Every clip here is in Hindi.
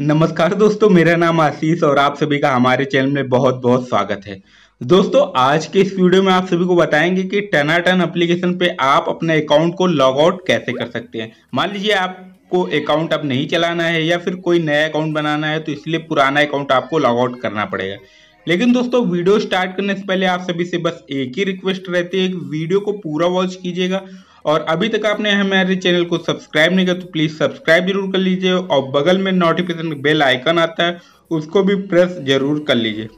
नमस्कार दोस्तों मेरा नाम आशीष और आप सभी का हमारे चैनल में बहुत बहुत स्वागत है दोस्तों आज के इस वीडियो में आप सभी को बताएंगे कि टनाटन एप्लीकेशन पे आप अपने अकाउंट को लॉग आउट कैसे कर सकते हैं मान लीजिए आपको अकाउंट अब नहीं चलाना है या फिर कोई नया अकाउंट बनाना है तो इसलिए पुराना अकाउंट आपको लॉग आउट करना पड़ेगा लेकिन दोस्तों वीडियो स्टार्ट करने से पहले आप सभी से बस एक ही रिक्वेस्ट रहती है कि वीडियो को पूरा वॉच कीजिएगा और अभी तक आपने हमारे चैनल को सब्सक्राइब नहीं किया तो प्लीज़ सब्सक्राइब जरूर कर लीजिए और बगल में नोटिफिकेशन बेल आइकन आता है उसको भी प्रेस जरूर कर लीजिए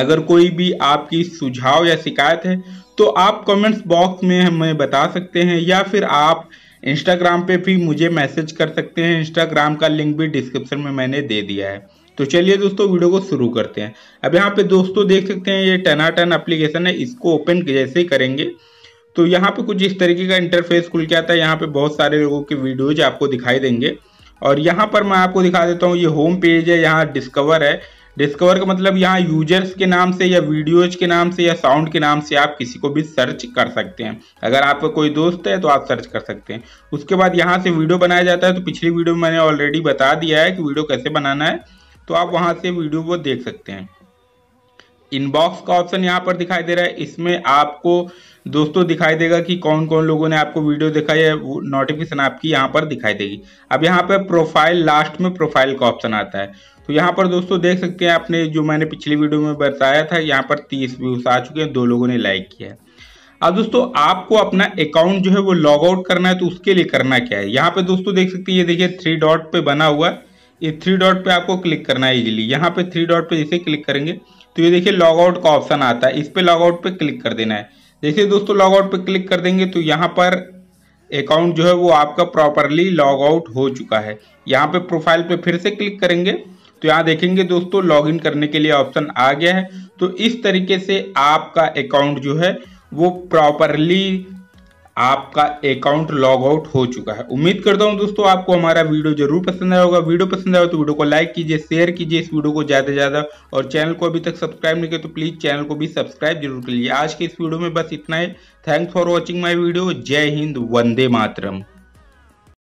अगर कोई भी आपकी सुझाव या शिकायत है तो आप कमेंट्स बॉक्स में हमें बता सकते हैं या फिर आप इंस्टाग्राम पे भी मुझे मैसेज कर सकते हैं इंस्टाग्राम का लिंक भी डिस्क्रिप्शन में मैंने दे दिया है तो चलिए दोस्तों वीडियो को शुरू करते हैं अब यहाँ पे दोस्तों देख सकते हैं ये टनाटन एप्लीकेशन है इसको ओपन जैसे ही करेंगे तो यहाँ पे कुछ इस तरीके का इंटरफेस खुल के आता है यहाँ पे बहुत सारे लोगों के वीडियोज आपको दिखाई देंगे और यहाँ पर मैं आपको दिखा देता हूँ ये होम पेज है यहाँ डिस्कवर है डिस्कवर का मतलब यहाँ यूजर्स के नाम से या वीडियोज के नाम से या साउंड के नाम से आप किसी को भी सर्च कर सकते हैं अगर आपका कोई दोस्त है तो आप सर्च कर सकते हैं उसके बाद यहाँ से वीडियो बनाया जाता है तो पिछली वीडियो में मैंने ऑलरेडी बता दिया है कि वीडियो कैसे बनाना है तो आप वहाँ से वीडियो वो देख सकते हैं इनबॉक्स का ऑप्शन यहाँ पर दिखाई दे रहा है इसमें आपको दोस्तों दिखाई देगा कि कौन कौन लोगों ने आपको वीडियो देखा है नोटिफिकेशन आपकी यहाँ पर दिखाई देगी अब यहाँ पर प्रोफाइल लास्ट में प्रोफाइल का ऑप्शन आता है तो यहाँ पर दोस्तों देख सकते हैं आपने जो मैंने पिछली वीडियो में बताया था यहाँ पर तीस व्यूज आ चुके हैं दो लोगों ने लाइक किया है अब दोस्तों आपको अपना अकाउंट जो है वो लॉग आउट करना है तो उसके लिए करना क्या है यहाँ पे दोस्तों देख सकते हैं ये देखिए थ्री डॉट पे बना हुआ है ये थ्री डॉट पे आपको क्लिक करना है इजीली यहाँ पे थ्री डॉट पे जैसे क्लिक करेंगे तो ये देखिए लॉग आउट का ऑप्शन आता है इस पर लॉग आउट पे क्लिक कर देना है जैसे दोस्तों लॉग आउट पे क्लिक कर देंगे तो यहाँ पर अकाउंट जो है वो आपका प्रॉपरली लॉग आउट हो चुका है यहाँ पे प्रोफाइल पे फिर से क्लिक करेंगे तो यहाँ देखेंगे दोस्तों लॉगिन करने के लिए ऑप्शन आ गया है तो इस तरीके से आपका अकाउंट जो है वो प्रॉपरली आपका अकाउंट लॉग आउट हो चुका है उम्मीद करता हूं दोस्तों आपको हमारा वीडियो जरूर पसंद आया होगा वीडियो पसंद आया तो वीडियो को लाइक कीजिए शेयर कीजिए इस वीडियो को ज़्यादा से ज़्यादा और चैनल को अभी तक सब्सक्राइब नहीं किया तो प्लीज़ चैनल को भी सब्सक्राइब जरूर कर लीजिए आज के इस वीडियो में बस इतना ही thanks for watching my video Jai Hind Vande Mataram